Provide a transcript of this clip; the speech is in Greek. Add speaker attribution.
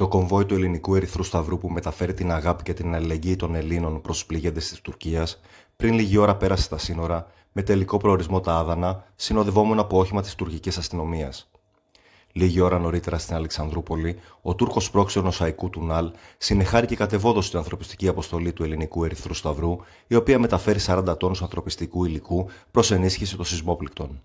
Speaker 1: Το κομβόι του Ελληνικού Ερυθρού Σταυρού που μεταφέρει την αγάπη και την αλληλεγγύη των Ελλήνων προς του πληγέντες της Τουρκίας, πριν λίγη ώρα πέρασε τα σύνορα, με τελικό προορισμό τα Άδανα, συνοδευόμενο από όχημα της τουρκικής αστυνομίας. Λίγη ώρα νωρίτερα στην Αλεξανδρούπολη, ο Τούρκος πρόξενος Αϊκού Τουνάλ Ναλ συνεχάρει και την ανθρωπιστική αποστολή του Ελληνικού Ερυθρού Σταυρού, η οποία μεταφέρει 40 τόνους ανθρωπιστικού υλικού προς ενίσχυση των σεισμόπληκτων.